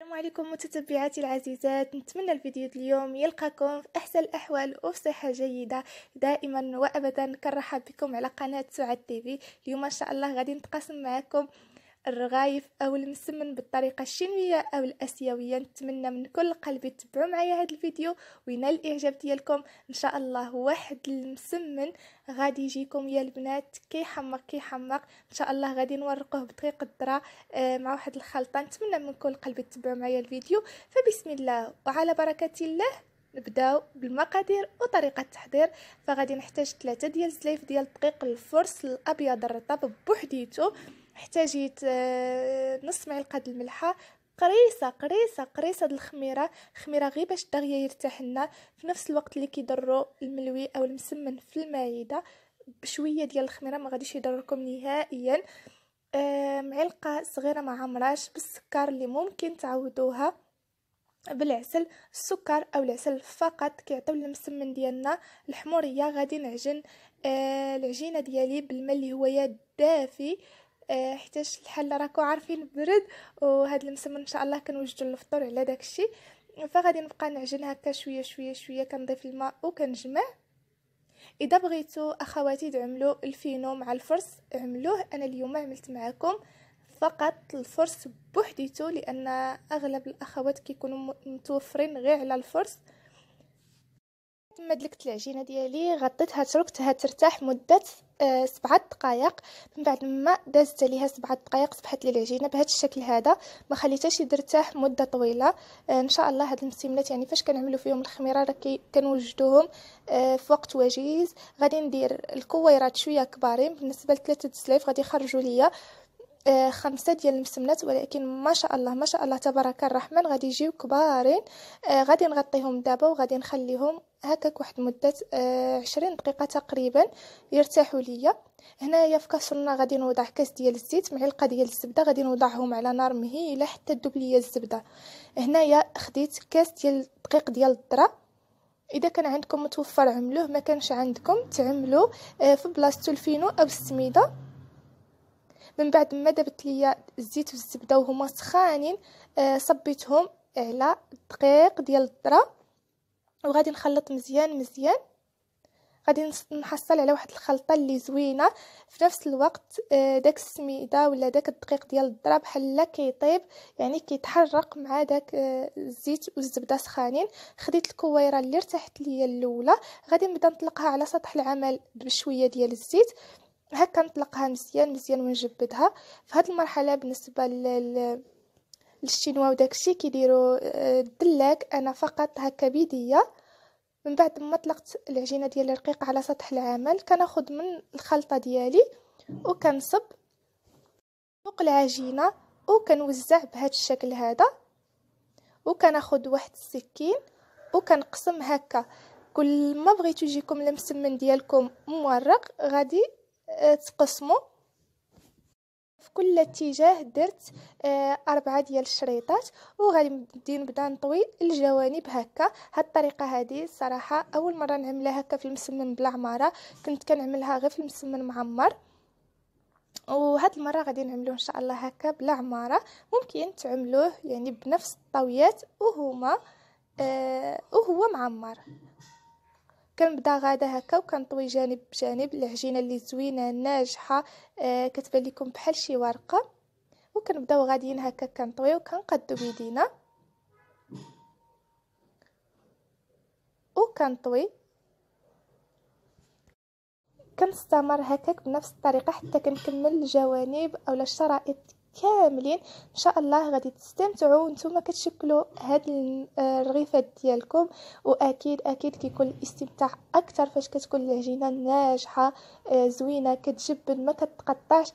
السلام عليكم متتبعاتي العزيزات نتمنى الفيديو اليوم يلقاكم في احسن الاحوال وفي صحه جيده دائما وابدا كنرحب بكم على قناه سعاد تيفي اليوم ان شاء الله غادي نتقاسم معكم الرغايف او المسمن بالطريقه الشينويه او الاسيويه نتمنى من كل قلبي تتبعوا معايا هذا الفيديو وينال الاعجاب ديالكم ان شاء الله واحد المسمن غادي يجيكم يا البنات كيحمق كيحمق ان شاء الله غادي نورقوه بدقيق الذره آه، مع واحد الخلطه نتمنى من كل قلبي تتبعوا معايا الفيديو فبسم الله وعلى بركه الله نبداو بالمقادير وطريقه التحضير فغادي نحتاج ثلاثة ديال الزلايف ديال الدقيق الفرص الابيض الرطب بوحديته احتاجيت نص معلقه د الملحه قريصه قريصه قريصه د الخميره خميره غير باش الدغيا يرتاح لنا في نفس الوقت اللي كيضروا الملوي او المسمن في المعده بشويه ديال الخميره ما غاديش يضركم نهائيا آه، معلقه صغيره ما عمراش بالسكر اللي ممكن تعوضوها بالعسل السكر او العسل فقط كيعطيو المسمن ديالنا الحموريه غادي نعجن آه، العجينه ديالي بالماء اللي هو دافي آه، حيتاش الحل راكو عارفين برد وهاد المسمن ان شاء الله كنوجدو الفطور على داك الشيء فغادي نبقى نعجن هكا شويه شويه شويه كنضيف الماء وكنجمع اذا بغيتو اخواتي تعملوا الفينو مع الفرس عملوه انا اليوم عملت معكم فقط الفرس بوحديتو لان اغلب الاخوات كيكونوا متوفرين غير على الفرس ما دلكت العجينه ديالي غطيتها تركتها ترتاح مده آه، سبعة دقائق من بعد ما دازت عليها سبعة دقائق صبحت لي العجينه بهذا الشكل هذا ما خليتهاش ترتاح مده طويله آه، ان شاء الله هاد المسيمنات يعني فاش كنعملو فيهم الخميره راه كنوجدوهم آه، في وقت وجيز غادي ندير الكويرات شويه كبارين بالنسبه لثلاثه السلايف غادي يخرجوا ليا آه خمسة ديال المسمنات ولكن ما شاء الله ما شاء الله تبارك الرحمن غادي يجيو كبارين آه غادي نغطيهم دابا وغادي نخليهم هكاك واحد مدة آه، عشرين دقيقة تقريبا يرتاحوا ليا هنايا في كاسرنا غادي نوضع كاس ديال الزيت معلقه ديال الزبده غادي نوضعهم على نار مهيله حتى تدوب ليا الزبده هنايا خديت كاس ديال الدقيق ديال الذره اذا كان عندكم متوفر عملوه ما كانش عندكم تعملوه آه، في بلاصتو الفينو او السميده من بعد ما دابت ليا الزيت والزبده وهما سخانين آه، صبيتهم على الدقيق ديال الذره وغادي نخلط مزيان مزيان غادي نحصل على واحد الخلطه اللي زوينه في نفس الوقت آه، داك السميده ولا داك الدقيق ديال الذره بحال كيطيب يعني كيتحرق مع داك آه، الزيت والزبده سخانين خديت الكويره اللي ارتاحت ليا الاولى غادي نبدا نطلقها على سطح العمل بشويه ديال الزيت هكا نطلقها مزيان مزيان ونجبدها في هذه المرحله بالنسبه لل الشينوا وداكشي كيديروا الدلاك آه، انا فقط هكا بيديا من بعد ما طلقت العجينه ديالي رقيقه على سطح العمل كناخذ من الخلطه ديالي وكنصب فوق العجينه وكنوزع بهذا الشكل هذا وكناخذ واحد السكين وكنقسم هكا كل ما بغيتو يجيكم المسمن ديالكم مورق غادي آه، تقسموه في كل اتجاه درت آه، أربعة ديال الشريطات وغادي نبدا نطوي الجوانب هكا هاد الطريقة هادي الصراحة أول مرة نعملها هكا في المسمن بلا عمارة كنت كنعملها غير في المسمن معمر وهاد المره غادي نعملوه ان شاء الله هكا بلا عماره ممكن تعملوه يعني بنفس الطويات وهما آه وهو معمر كنبدا غاده هكا وكنطوي جانب بجانب العجينه اللي زوينه ناجحه آه كتبان لكم بحال شي ورقه وكنبداو غاديين هكا كنطويو وكنقدو بيدينا وكنطوي كنستمر هكاك بنفس الطريقه حتى كنكمل الجوانب اولا الشرائط كاملين ان شاء الله غادي تستمتعوا وانتم كتشكلوا هاد الرغيفات ديالكم واكيد اكيد كيكون الاستمتاع اكثر فاش كتكون العجينه ناجحه آه، زوينه كتجبن ما كتقطعش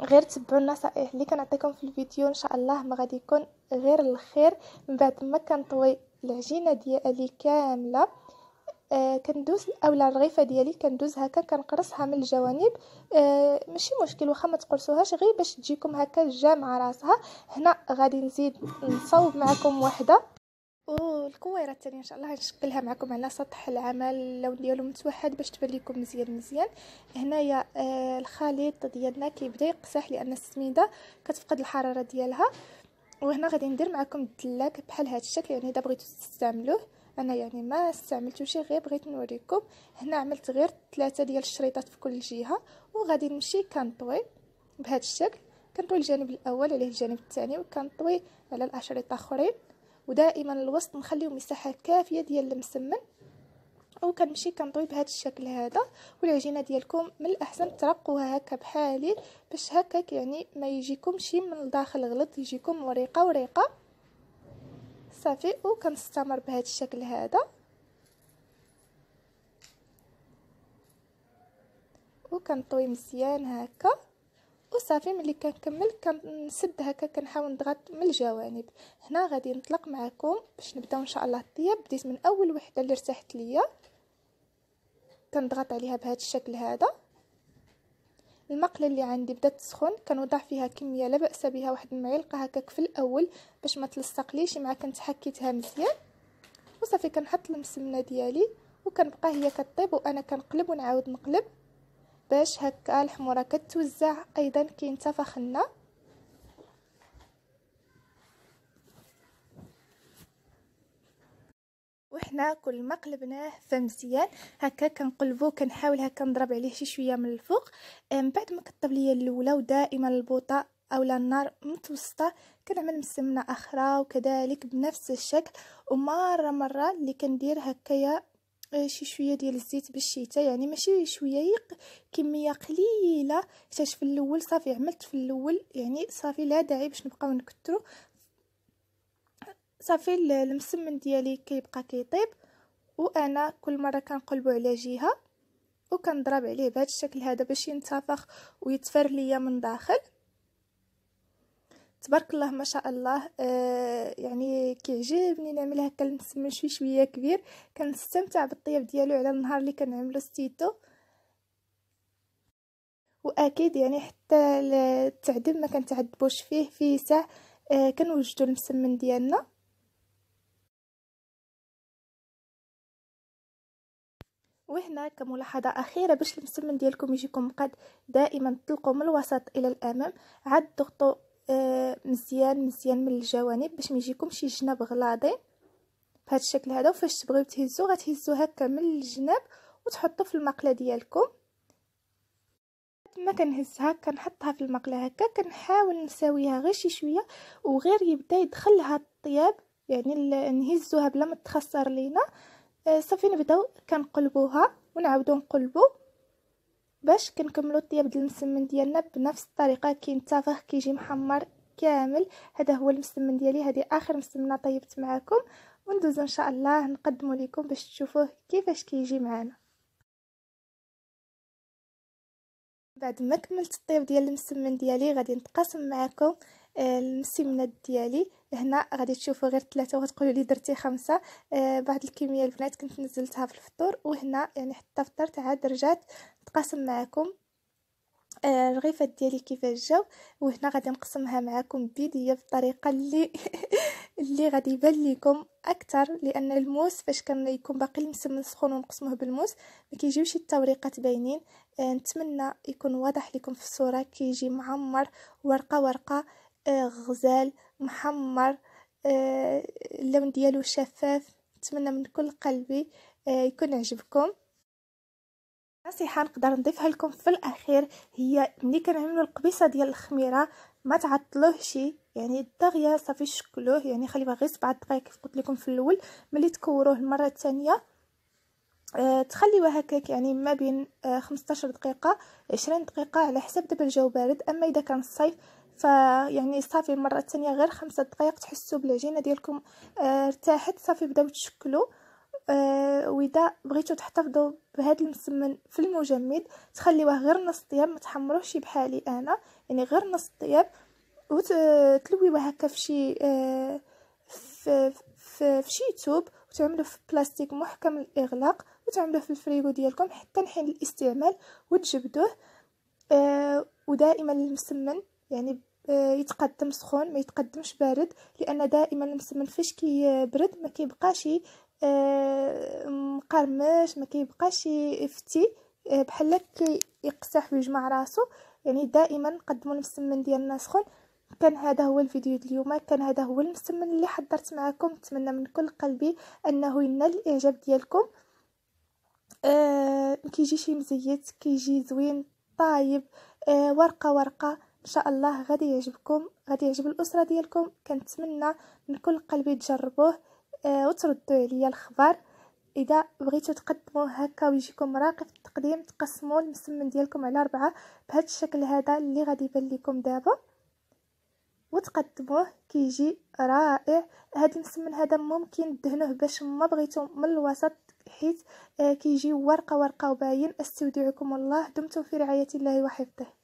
غير تبعوا النصائح اللي كنعطيكم في الفيديو ان شاء الله ما غادي يكون غير الخير من بعد ما كنطوي العجينه ديالي كامله آه، كندوز اولا الرغيفه ديالي كندوز هكا كنقرصها من الجوانب آه ماشي مشكل واخا ما تقرصوهاش غير باش تجيكم هكا جامعه راسها هنا غادي نزيد نصاوب معكم وحده والكويره الثانيه ان شاء الله غنشكلها معكم على سطح العمل اللون ديالو متوحد باش تبان لكم مزيان مزيان هنايا آه الخليط ديالنا كيبدا يقصح لان السميده كتفقد الحراره ديالها وهنا غادي ندير معكم الدلاك بحال هذا الشكل يعني اذا بغيتو تستعملوه انا يعني ما شي غير بغيت نوريكم هنا عملت غير ثلاثه ديال الشريطات في كل جهه وغادي نمشي كنطوي بهذا الشكل كنطوي الجانب الاول عليه الجانب الثاني وكنطوي على الاشرطه اخرين ودائما الوسط نخليو مساحه كافيه ديال المسمن وكنمشي كنطوي بهذا الشكل هذا والعجينه ديالكم من الاحسن ترقوها هكا بحالي باش هكاك يعني ما يجيكم شي من الداخل غلط يجيكم وريقه وريقه صافي وكنستمر بهذا الشكل هذا وكنطوي مزيان هكا وصافي ملي كنكمل كنسد هكا كنحاول نضغط من الجوانب هنا غادي نطلق معكم باش نبداو ان شاء الله الطياب بديت من اول وحده اللي ارتحت ليا كنضغط عليها بهذا الشكل هذا المقلة اللي عندي بدات تسخن كنوضع فيها كميه لا باس بها واحد المعلقه هكاك في الاول باش ما تلصقليش مع كنت حكيتها مزيان وصافي كنحط المسمنه ديالي وكنبقى هي كطيب وانا كنقلب ونعاود نقلب باش هكا الحموره كتوزع ايضا كينتفخ لنا وحنا كل ما قلبناه فمزيان مزيان هكا كنقلبو كنحاول هكا نضرب عليه شي شويه من الفوق من بعد ما كطيب ليا الاولى ودائما البوطه اولا النار متوسطه كنعمل مسمنه اخرى وكذلك بنفس الشكل ومره مره اللي كندير هكايا آه، شي شويه ديال الزيت بالشيتا يعني ماشي شويه كميه قليله حيت في الاول صافي عملت في الاول يعني صافي لا داعي باش نبقاو نكثروا صافي المسمن ديالي كيبقى كيطيب وانا كل مره كنقلبو على جهه وكنضرب عليه بهذا الشكل هذا باش ينتفخ ويتفر ليا من داخل تبارك الله ما شاء الله آه يعني كيعجبني نعمل هكا المسمن شوي شويه كبير كنستمتع بالطياب ديالو على النهار اللي كنعملو ستيتو واكيد يعني حتى التعذيب ما كنتعذبوش فيه فيه ساع آه كنوجدو المسمن ديالنا وهنا كملاحظة أخيرة باش المسمن ديالكم يجيكم قد دائما طلقوا من الوسط إلى الأمام عاد ضغطوا آه، مزيان مزيان من الجوانب باش ميجيكم شي الجناب غلاضين بهذا الشكل هذا وفاش تبغيو تهزو غتهزو هكا من الجناب وتحطوا في المقله ديالكم ما كنهزها كنحطها في المقله هكا كنحاول نساويها غير شي شويه وغير يبدا يدخلها الطياب يعني نهزوها بلا ما تخسر لينا آه، صافي نبداو كنقلبوها ونعاودو نقلبو باش كنكملو الطياب ديال المسمن ديالنا بنفس الطريقه كينتفخ كيجي محمر كامل هذا هو المسمن ديالي هذه اخر مسمنه طيبت معكم وندوز ان شاء الله نقدمه لكم باش تشوفوه كيفاش كيجي معنا بعد ما كملت الطياب ديال المسمن ديالي غادي نتقاسم معكم آه، المسمنات ديالي هنا غادي تشوفوا غير ثلاثه وغتقولوا لي درتي خمسه آه بعض الكميه البنات كنت نزلتها في الفطور وهنا يعني حتى فطرت عاد رجعت نتقاسم معكم آه الرغيفات ديالي كيفاش جاو وهنا غادي نقسمها معكم بيديا بالطريقه اللي اللي غادي يبان لكم اكثر لان الموس فاش كان يكون باقي المسمن سخون ونقسموه بالموس ما كيجيوش التوريقات باينين آه نتمنى يكون واضح لكم في الصوره كيجي معمر ورقه ورقه آه غزال محمر آه، اللون ديالو شفاف نتمنى من كل قلبي آه، يكون عجبكم نصيحه نقدر نضيفها لكم في الاخير هي ملي كنعملوا القبيصه ديال الخميره ما تعطلوهش يعني الدغيا صافي شكلوه يعني خليوه غير سبع دقائق كيف قلت لكم في الاول ملي تكوروه المره الثانيه آه، تخليوها تخليوه هكاك يعني ما بين 15 دقيقه 20 دقيقه على حسب دابا الجو بارد اما اذا كان الصيف فيعني صافي المره الثانيه غير خمسة دقائق تحسوا بالعجينه ديالكم آه، ارتاحت صافي بداو تشكلوا آه واذا بغيتو تحتفظوا بهذا المسمن في المجمد تخليوه غير نص طياب ما تحمروهش بحالي انا يعني غير نص طياب وتلويوه هكا في شي آه، في, في, في شي توب وتعملوه في بلاستيك محكم الاغلاق وتعملوه في الفريغو ديالكم حتى نحين الاستعمال وتجبدوه آه ودائما المسمن يعني آه، يتقدم سخون ما يتقدمش بارد لان دائما المسمن فاش كيبرد ما كيبقاش آه، مقرمش ما كيبقاش يفتي آه، بحال يقسح ويجمع راسو يعني دائما نقدموا المسمن ديالنا سخون كان هذا هو الفيديو اليوم كان هذا هو المسمن اللي حضرت معكم نتمنى من كل قلبي انه ينال الاعجاب ديالكم آه كيجي شي مزيت كيجي زوين طايب آه ورقه ورقه ان شاء الله غادي يعجبكم غادي يعجب الاسره ديالكم كنتمنى من كل قلبي تجربوه آه، وتردوا عليا الخبر اذا بغيتو تقدموه هكا ويجيكم راقي في التقديم تقسموا المسمن ديالكم على أربعة بهذا الشكل هذا اللي غادي يبان لكم دابا وتقدموه كيجي رائع هذا المسمن هذا ممكن دهنوه باش ما بغيتو من الوسط حيت آه، كيجي ورقه ورقه وباين استودعكم الله دمتم في رعايه الله وحفظه